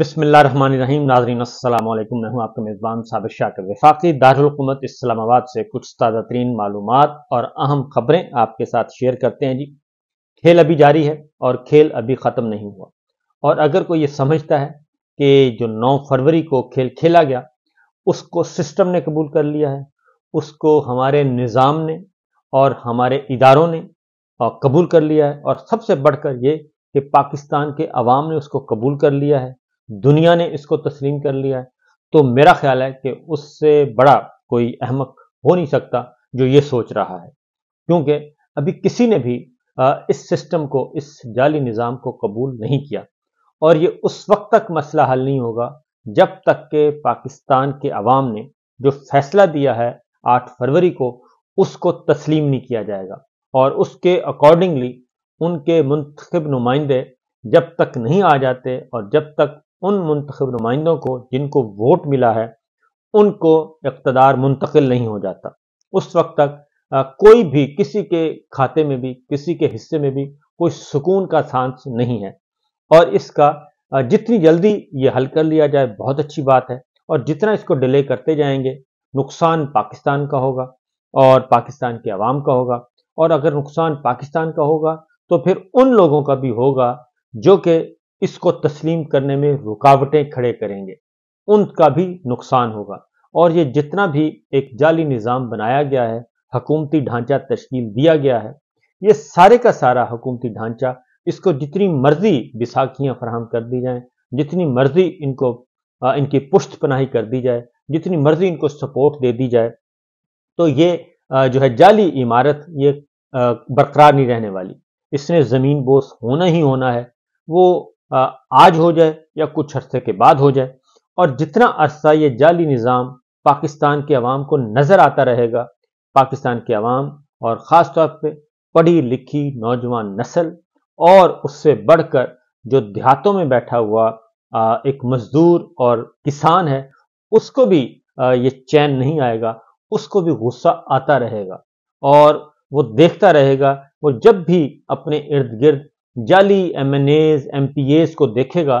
रहीम नाजरीन अल्लाम मैं हूं आपका मेज़बान साबिर शाकिर वफाकी दारकूमत इस्लामाबाद से कुछ ताज़ा तरीन मालूम और अहम खबरें आपके साथ शेयर करते हैं जी खेल अभी जारी है और खेल अभी ख़त्म नहीं हुआ और अगर कोई ये समझता है कि जो 9 फरवरी को खेल खेला गया उसको सिस्टम ने कबूल कर लिया है उसको हमारे निज़ाम ने और हमारे इदारों ने कबूल कर लिया है और सबसे बढ़कर ये कि पाकिस्तान के अवाम ने उसको कबूल कर लिया है दुनिया ने इसको तस्लीम कर लिया है तो मेरा ख्याल है कि उससे बड़ा कोई अहमक हो नहीं सकता जो ये सोच रहा है क्योंकि अभी किसी ने भी इस सिस्टम को इस जाली निज़ाम को कबूल नहीं किया और ये उस वक्त तक मसला हल नहीं होगा जब तक के पाकिस्तान के अवाम ने जो फैसला दिया है आठ फरवरी को उसको तस्लीम नहीं किया जाएगा और उसके अकॉर्डिंगली उनके मंतखब नुमाइंदे जब तक नहीं आ जाते और जब तक उन मुंतब नुमाइंदों को जिनको वोट मिला है उनको इकतदार मुंतकिल नहीं हो जाता उस वक्त तक आ, कोई भी किसी के खाते में भी किसी के हिस्से में भी कोई सुकून का सांस नहीं है और इसका आ, जितनी जल्दी ये हल कर लिया जाए बहुत अच्छी बात है और जितना इसको डिले करते जाएंगे नुकसान पाकिस्तान का होगा और पाकिस्तान के आवाम का होगा और अगर नुकसान पाकिस्तान का होगा तो फिर उन लोगों का भी होगा जो कि इसको तस्लीम करने में रुकावटें खड़े करेंगे उनका भी नुकसान होगा और ये जितना भी एक जाली निज़ाम बनाया गया है हकूमती ढांचा तश्कील दिया गया है ये सारे का सारा हकूमती ढांचा इसको जितनी मर्जी बिसाखियाँ फराहम कर दी जाएँ जितनी मर्जी इनको इनकी पुश्त पनाही कर दी जाए जितनी मर्जी इनको सपोर्ट दे दी जाए तो ये जो है जाली इमारत ये बरकरार नहीं रहने वाली इसने ज़मीन बोस होना ही होना है वो आज हो जाए या कुछ अरसे के बाद हो जाए और जितना अरसा ये जाली निज़ाम पाकिस्तान के अवाम को नज़र आता रहेगा पाकिस्तान के अवाम और ख़ास तौर पर पढ़ी लिखी नौजवान नस्ल और उससे बढ़कर जो देहातों में बैठा हुआ एक मजदूर और किसान है उसको भी ये चैन नहीं आएगा उसको भी गुस्सा आता रहेगा और वो देखता रहेगा वो जब भी अपने इर्द गिर्द जाली MNAs MPAs को देखेगा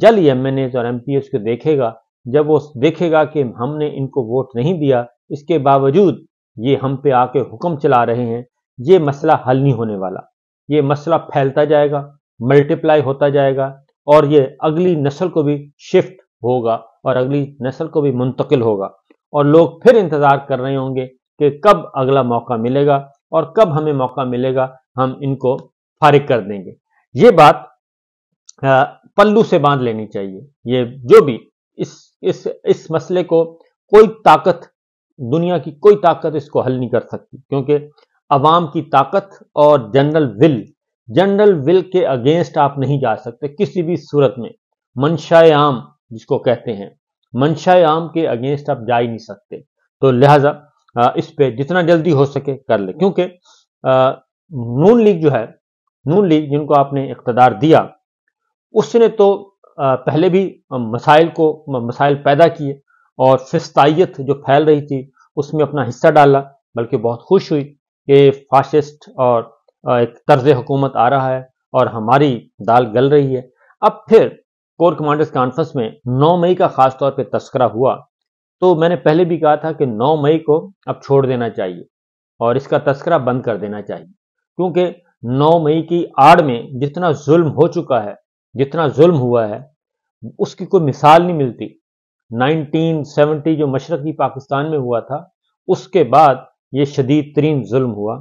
जाली एम एन एज और एम पी एज को देखेगा जब वो देखेगा कि हमने इनको वोट नहीं दिया इसके बावजूद ये हम पे आके हुक्म चला रहे हैं ये मसला हल नहीं होने वाला ये मसला फैलता जाएगा मल्टीप्लाई होता जाएगा और ये अगली नस्ल को भी शिफ्ट होगा और अगली नस्ल को भी मुंतकिल होगा और लोग फिर इंतज़ार कर रहे होंगे कि कब अगला मौका मिलेगा और कब हमें मौका मिलेगा हम इनको फारिग कर देंगे ये बात पल्लू से बांध लेनी चाहिए ये जो भी इस इस इस मसले को कोई ताकत दुनिया की कोई ताकत इसको हल नहीं कर सकती क्योंकि अवाम की ताकत और जनरल विल जनरल विल के अगेंस्ट आप नहीं जा सकते किसी भी सूरत में मंशायाम जिसको कहते हैं मंशायाम के अगेंस्ट आप जा ही नहीं सकते तो लिहाजा इस पे जितना जल्दी हो सके कर ले क्योंकि नून लीग जो है नून लीग जिनको आपने इकतदार दिया उसने तो पहले भी मसाइल को मसाइल पैदा किए और फस्ताइत जो फैल रही थी उसमें अपना हिस्सा डाला बल्कि बहुत खुश हुई कि फासिस्ट और एक तर्ज हुकूमत आ रहा है और हमारी दाल गल रही है अब फिर कोर कमांडर्स कॉन्फ्रेंस में 9 मई का खास तौर पे तस्करा हुआ तो मैंने पहले भी कहा था कि 9 मई को अब छोड़ देना चाहिए और इसका तस्करा बंद कर देना चाहिए क्योंकि 9 मई की आड़ में जितना जुल्म हो चुका है जितना जुल्म हुआ है उसकी कोई मिसाल नहीं मिलती 1970 जो मशरकी पाकिस्तान में हुआ था उसके बाद ये शदीद तरीन जुल्म हुआ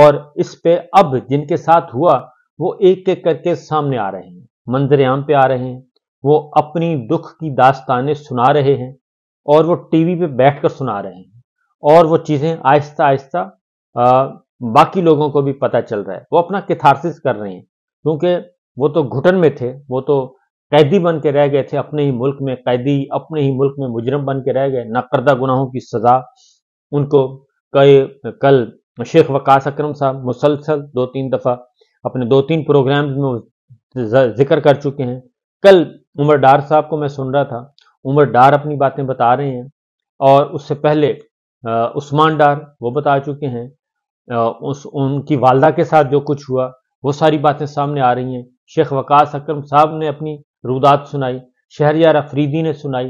और इस पे अब जिनके साथ हुआ वो एक एक करके सामने आ रहे हैं मंजर आम पे आ रहे हैं वो अपनी दुख की दास्तानें सुना रहे हैं और वो टीवी पे बैठकर सुना रहे हैं और वो चीज़ें आहिस्ता आहिस्ता बाकी लोगों को भी पता चल रहा है वो अपना किथारसिस कर रहे हैं क्योंकि वो तो घुटन में थे वो तो कैदी बन के रह गए थे अपने ही मुल्क में कैदी अपने ही मुल्क में मुजरम बन के रह गए नाकर्दा गुनाहों की सज़ा उनको कई कल शेख वकास अक्रम साहब मुसलसल दो तीन दफ़ा अपने दो तीन प्रोग्राम में जिक्र कर चुके हैं कल उमर डार साहब को मैं सुन रहा था उमर डार अपनी बातें बता रहे हैं और उससे पहले उस्मान डार वो बता चुके हैं उस उनकी वालदा के साथ जो कुछ हुआ वो सारी बातें सामने आ रही हैं शेख वकास अक्रम साहब ने अपनी रुदात सुनाई शहरियार अफरीदी ने सुनाई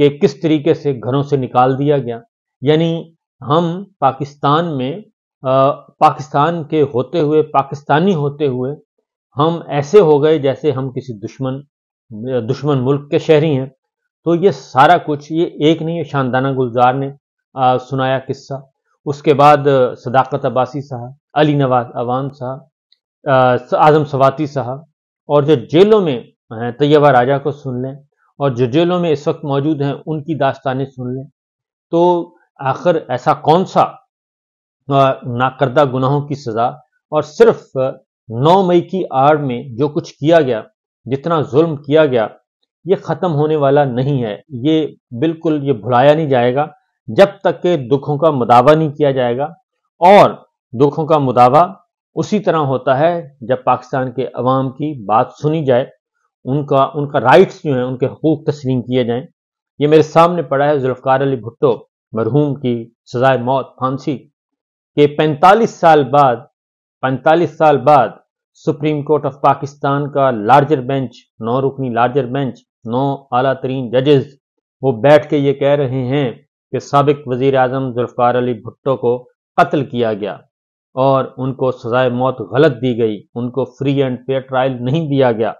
कि किस तरीके से घरों से निकाल दिया गया यानी हम पाकिस्तान में आ, पाकिस्तान के होते हुए पाकिस्तानी होते हुए हम ऐसे हो गए जैसे हम किसी दुश्मन दुश्मन मुल्क के शहरी हैं तो ये सारा कुछ ये एक नहीं है शानदाना गुलजार ने आ, सुनाया किस्सा उसके बाद सदाकत अब्बासी साहब अली नवाज अवान साहब आजम सवाती साहब और जो जेलों में हैं तैयबा राजा को सुन लें और जो जेलों में इस वक्त मौजूद हैं उनकी दास्तानें सुन लें तो आखिर ऐसा कौन सा नाकर्दा गुनाहों की सज़ा और सिर्फ 9 मई की आड़ में जो कुछ किया गया जितना जुल्म किया गया ये ख़त्म होने वाला नहीं है ये बिल्कुल ये भुलाया नहीं जाएगा जब तक के दुखों का मुदावा नहीं किया जाएगा और दुखों का मुदावा उसी तरह होता है जब पाकिस्तान के अवाम की बात सुनी जाए उनका उनका राइट्स जो हैं उनके हकूक तस्लीम किए जाएं ये मेरे सामने पड़ा है जुल्फकार अली भुट्टो मरहूम की सजाए मौत फांसी के 45 साल बाद 45 साल बाद सुप्रीम कोर्ट ऑफ पाकिस्तान का लार्जर बेंच नौ रुकनी लार्जर बेंच नौ आला तरीन जजेस वो बैठ के ये कह रहे हैं के सबक वजीर अजम जुल्फ़ार अली भुट्टो को कत्ल किया गया और उनको सजाए मौत गलत दी गई उनको फ्री एंड फेयर ट्रायल नहीं दिया गया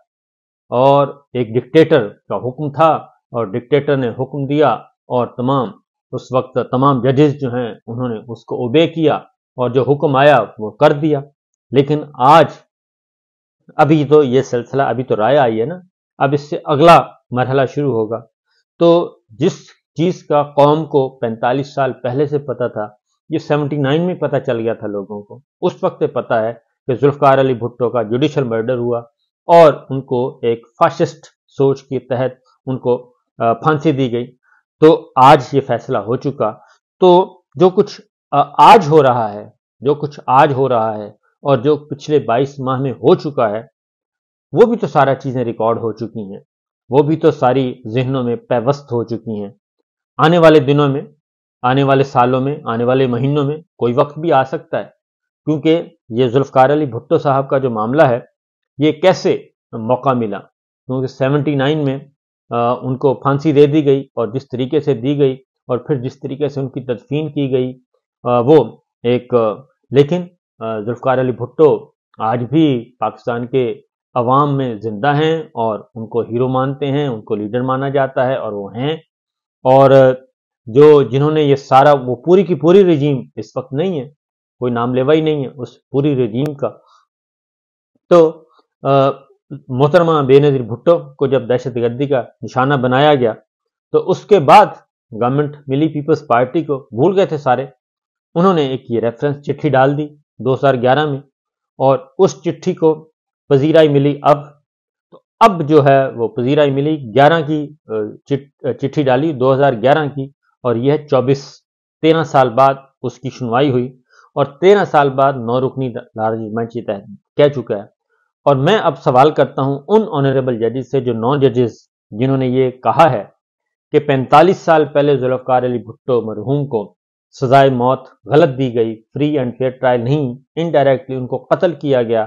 और एक डिक्टेटर का हुक्म था और डिक्टेटर ने हुक्म दिया और तमाम उस वक्त तमाम जजेस जो हैं उन्होंने उसको ओबे किया और जो हुक्म आया वो कर दिया लेकिन आज अभी तो ये सिलसिला अभी तो राय आई है ना अब इससे अगला मरहला शुरू होगा तो जिस जिसका कौम को 45 साल पहले से पता था ये 79 में पता चल गया था लोगों को उस वक्त पता है कि जुल्फकार अली भुट्टो का जुडिशल मर्डर हुआ और उनको एक फाशिस्ट सोच के तहत उनको फांसी दी गई तो आज ये फैसला हो चुका तो जो कुछ आज हो रहा है जो कुछ आज हो रहा है और जो पिछले 22 माह में हो चुका है वो भी तो सारा चीज़ें रिकॉर्ड हो चुकी हैं वो भी तो सारी जहनों में पैवस्त हो चुकी हैं आने वाले दिनों में आने वाले सालों में आने वाले महीनों में कोई वक्त भी आ सकता है क्योंकि ये जुल्फकार अली भुट्टो साहब का जो मामला है ये कैसे मौका मिला क्योंकि 79 में आ, उनको फांसी दे दी गई और जिस तरीके से दी गई और फिर जिस तरीके से उनकी तदफीन की गई आ, वो एक लेकिन जुल्फकार अली भुट्टो आज भी पाकिस्तान के अवाम में ज़िंदा हैं और उनको हीरो मानते हैं उनको लीडर माना जाता है और वो हैं और जो जिन्होंने ये सारा वो पूरी की पूरी रजीम इस वक्त नहीं है कोई नाम लेवा ही नहीं है उस पूरी रजीम का तो मोहतरमा बेनजीर भुट्टो को जब दहशत गर्दी का निशाना बनाया गया तो उसके बाद गवर्नमेंट मिली पीपल्स पार्टी को भूल गए थे सारे उन्होंने एक ये रेफरेंस चिट्ठी डाल दी 2011 में और उस चिट्ठी को पजीराई मिली अब अब जो है वो पजीराई मिली 11 की चिट्ठी डाली 2011 की और यह 24 तेरह साल बाद उसकी सुनवाई हुई और तेरह साल बाद नौ रुकनी लार्जमेंट जीता कह चुका है और मैं अब सवाल करता हूं उन ऑनरेबल जजेस से जो नौ जजेस जिन्होंने ये कहा है कि 45 साल पहले जुल्फकार अली भुट्टो मरहूम को सजाए मौत गलत दी गई फ्री एंड फेयर ट्रायल नहीं इनडायरेक्टली उनको कत्ल किया गया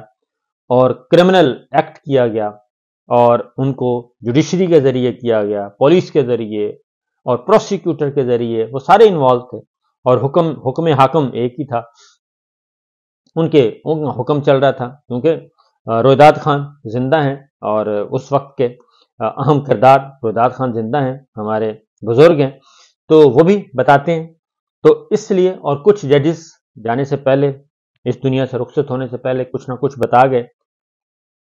और क्रिमिनल एक्ट किया गया और उनको जुडिशरी के ज़रिए किया गया पुलिस के ज़रिए और प्रोसिक्यूटर के ज़रिए वो सारे इन्वॉल्व थे और हुक्म हुक्म हाकम एक ही था उनके हुक्म चल रहा था क्योंकि रोहिदात खान जिंदा हैं और उस वक्त के अहम किरदार रोहिदात खान जिंदा हैं हमारे बुजुर्ग हैं तो वो भी बताते हैं तो इसलिए और कुछ जजिस जाने से पहले इस दुनिया से रुखसत होने से पहले कुछ ना कुछ बता गए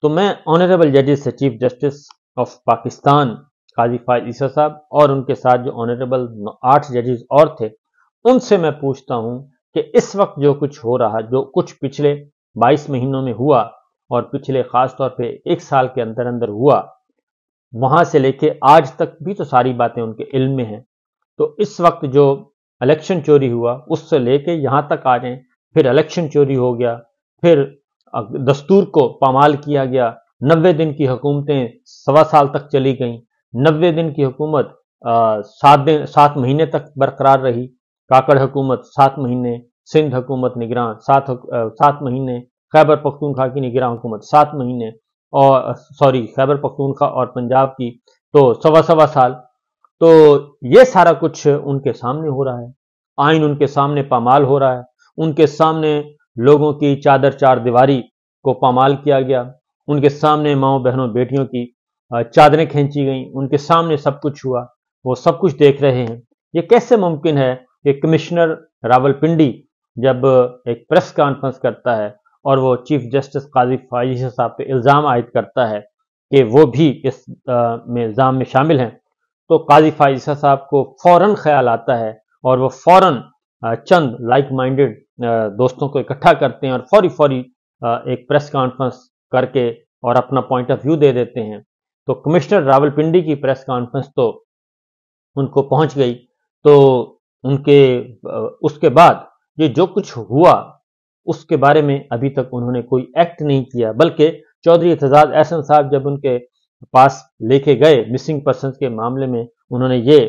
तो मैं ऑनरेबल जजेस से chief justice of Pakistan Qazi Faez Isa साहब और उनके साथ जो ऑनरेबल आठ जजेस और थे उनसे मैं पूछता हूं कि इस वक्त जो कुछ हो रहा जो कुछ पिछले 22 महीनों में हुआ और पिछले खास तौर पे एक साल के अंदर अंदर हुआ वहां से लेके आज तक भी तो सारी बातें उनके इल्म में हैं तो इस वक्त जो इलेक्शन चोरी हुआ उससे लेके यहाँ तक आ जाए फिर इलेक्शन चोरी हो गया फिर दस्तूर को पामाल किया गया नबे दिन की हुकूमतें सवा साल तक चली गईं नब्बे दिन की हुकूमत सात दिन सात महीने तक बरकरार रही काकड़ हुकूमत सात महीने सिंध हुकूमत निगरान सात सात महीने खैबर पख्तूनखा की निगरान हुकूमत सात महीने और सॉरी खैबर पख्तूनखा और पंजाब की तो सवा सवा साल तो ये सारा कुछ उनके सामने हो रहा है आइन उनके सामने पामाल हो रहा है उनके सामने लोगों की चादर चार दीवारी को पामाल किया गया उनके सामने माओ बहनों बेटियों की चादरें खींची गईं उनके सामने सब कुछ हुआ वो सब कुछ देख रहे हैं ये कैसे मुमकिन है कि कमिश्नर रावलपिंडी जब एक प्रेस कॉन्फ्रेंस करता है और वो चीफ जस्टिस काजी फाइजी साहब पे इल्ज़ाम आयद करता है कि वो भी इस में इल्ज़ाम में शामिल हैं तो काजी फाइजी साहब को फ़ौर ख्याल आता है और वो फ़ौर चंद लाइक माइंडेड दोस्तों को इकट्ठा करते हैं और फौरी फौरी एक प्रेस कॉन्फ्रेंस करके और अपना पॉइंट ऑफ व्यू दे देते हैं तो कमिश्नर रावलपिंडी की प्रेस कॉन्फ्रेंस तो उनको पहुंच गई तो उनके उसके बाद ये जो कुछ हुआ उसके बारे में अभी तक उन्होंने कोई एक्ट नहीं किया बल्कि चौधरी एतजाज एहसन साहब जब उनके पास लेके गए मिसिंग पर्सन के मामले में उन्होंने ये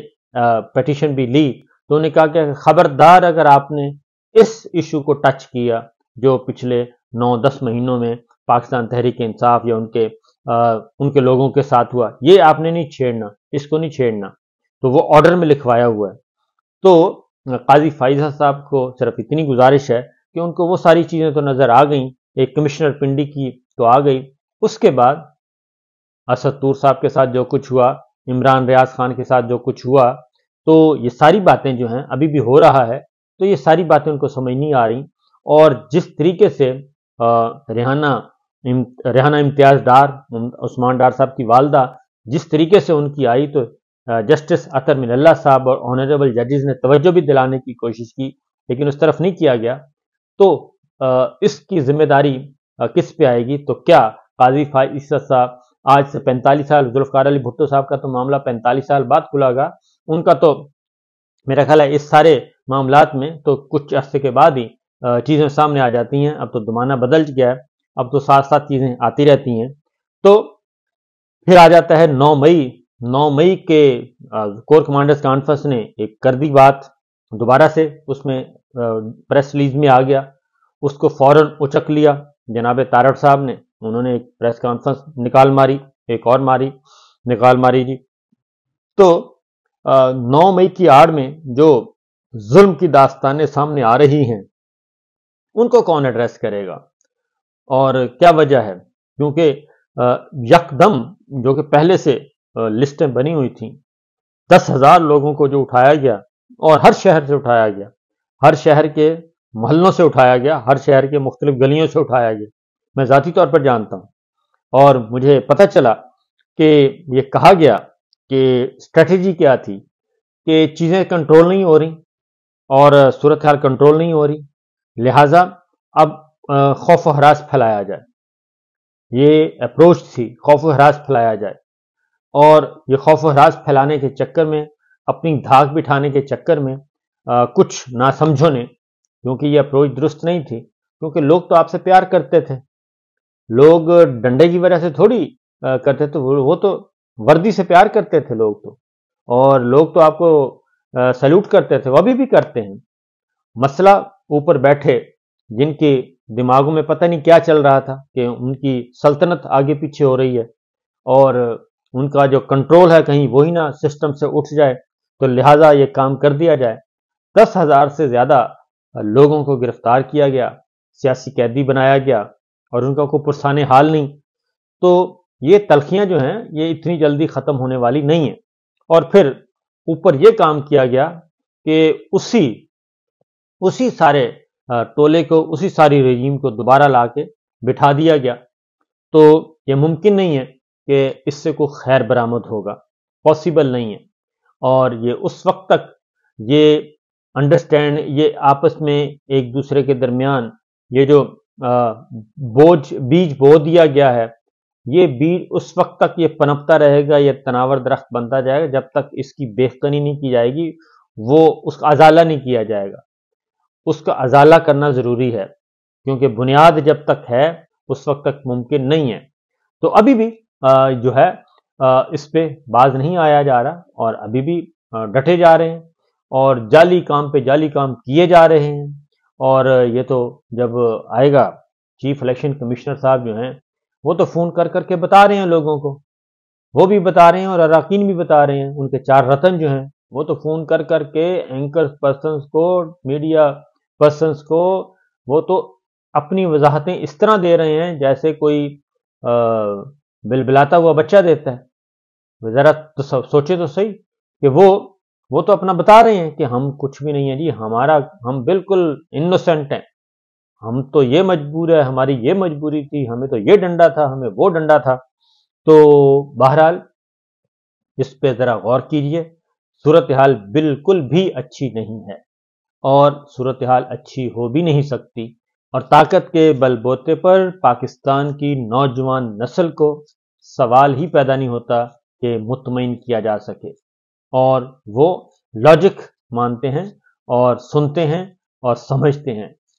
पटिशन भी ली तो उन्होंने कहा कि खबरदार अगर आपने इस इशू को टच किया जो पिछले नौ दस महीनों में पाकिस्तान तहरीक इंसाफ या उनके आ, उनके लोगों के साथ हुआ ये आपने नहीं छेड़ना इसको नहीं छेड़ना तो वो ऑर्डर में लिखवाया हुआ है तो काजी फाइजा साहब को सिर्फ इतनी गुजारिश है कि उनको वो सारी चीज़ें तो नज़र आ गई एक कमिश्नर पिंडी की तो आ गई उसके बाद असदूर साहब के साथ जो कुछ हुआ इमरान रियाज खान के साथ जो कुछ हुआ तो ये सारी बातें जो हैं अभी भी हो रहा है तो ये सारी बातें उनको समझ नहीं आ रही और जिस तरीके से रेहाना रेहाना इम्तियाज डार उस्मान डार साहब की वालदा जिस तरीके से उनकी आई तो जस्टिस अतर मिनल्ला साहब और ऑनरेबल जजेस ने तवज्जो भी दिलाने की कोशिश की लेकिन उस तरफ नहीं किया गया तो इसकी जिम्मेदारी किस पे आएगी तो क्या काजी फाइस साहब आज से 45 साल जुल्फकार अली भुट्टो साहब का तो मामला 45 साल बाद खुलागा उनका तो मेरा ख्याल है इस सारे मामला में तो कुछ अर्से के बाद ही चीज़ें सामने आ जाती हैं अब तो जमाना बदल गया है अब तो साथ साथ चीज़ें आती रहती हैं तो फिर आ जाता है 9 मई 9 मई के कोर कमांडर्स कॉन्फ्रेंस ने एक कर दी बात दोबारा से उसमें प्रेस रिलीज में आ गया उसको फौरन उचक लिया जनाब तारड़ साहब ने उन्होंने एक प्रेस कॉन्फ्रेंस निकाल मारी एक और मारी निकाल मारी जी तो नौ मई की आड़ में जो जुल्म की दास्तानें सामने आ रही हैं उनको कौन एड्रेस करेगा और क्या वजह है क्योंकि यकदम जो कि पहले से लिस्टें बनी हुई थी दस हजार लोगों को जो उठाया गया और हर शहर से उठाया गया हर शहर के मोहल्लों से उठाया गया हर शहर के मुख्तलिफ गलियों से उठाया गया मैं ज़ाती तौर पर जानता हूं और मुझे पता चला कि ये कहा गया कि स्ट्रेटेजी क्या थी कि चीज़ें कंट्रोल नहीं हो रही और सूरत हाल कंट्रोल नहीं हो रही लिहाजा अब खौफ हरास फैलाया जाए ये अप्रोच थी खौफ हरास फैलाया जाए और ये खौफ हरास फैलाने के चक्कर में अपनी धाक बिठाने के चक्कर में आ, कुछ समझो ने क्योंकि ये अप्रोच दुरुस्त नहीं थी क्योंकि लोग तो आपसे प्यार करते थे लोग डंडे की वजह से थोड़ी आ, करते थे वो, वो तो वर्दी से प्यार करते थे लोग तो और लोग तो आपको सल्यूट करते थे वो अभी भी करते हैं मसला ऊपर बैठे जिनके दिमागों में पता नहीं क्या चल रहा था कि उनकी सल्तनत आगे पीछे हो रही है और उनका जो कंट्रोल है कहीं वही ना सिस्टम से उठ जाए तो लिहाजा ये काम कर दिया जाए दस हज़ार से ज़्यादा लोगों को गिरफ्तार किया गया सियासी कैदी बनाया गया और उनका कोई पुरसान हाल नहीं तो ये तलखियाँ जो हैं ये इतनी जल्दी ख़त्म होने वाली नहीं है और फिर ऊपर यह काम किया गया कि उसी उसी सारे टोले को उसी सारी रजीम को दोबारा ला के बिठा दिया गया तो ये मुमकिन नहीं है कि इससे कोई खैर बरामद होगा पॉसिबल नहीं है और ये उस वक्त तक ये अंडरस्टैंड ये आपस में एक दूसरे के दरमियान ये जो बोझ बीज बो दिया गया है ये बीज उस वक्त तक ये पनपता रहेगा यह तनावर दरख्त बनता जाएगा जब तक इसकी बेखकनी नहीं की जाएगी वो उसका अजाला नहीं किया जाएगा उसका अजाला करना ज़रूरी है क्योंकि बुनियाद जब तक है उस वक्त तक मुमकिन नहीं है तो अभी भी जो है इस पर बाज नहीं आया जा रहा और अभी भी डटे जा रहे हैं और जाली काम पे जाली काम किए जा रहे हैं और ये तो जब आएगा चीफ इलेक्शन कमिश्नर साहब जो हैं वो तो फ़ोन कर करके बता रहे हैं लोगों को वो भी बता रहे हैं और अराकीन भी बता रहे हैं उनके चार रतन जो हैं वो तो फ़ोन कर करके एंकर पर्सन को मीडिया पर्सन को वो तो अपनी वजाहतें इस तरह दे रहे हैं जैसे कोई बिलबिलाता हुआ बच्चा देता है ज़रा तो सोचे तो सही कि वो वो तो अपना बता रहे हैं कि हम कुछ भी नहीं है जी हमारा हम बिल्कुल इनोसेंट हैं हम तो ये मजबूर है हमारी ये मजबूरी थी हमें तो ये डंडा था हमें वो डंडा था तो बहरहाल इस पे ज़रा गौर कीजिए सूरत हाल बिल्कुल भी अच्छी नहीं है और सूरत हाल अच्छी हो भी नहीं सकती और ताकत के बलबोते पर पाकिस्तान की नौजवान नस्ल को सवाल ही पैदा नहीं होता कि मुतमिन किया जा सके और वो लॉजिक मानते हैं और सुनते हैं और समझते हैं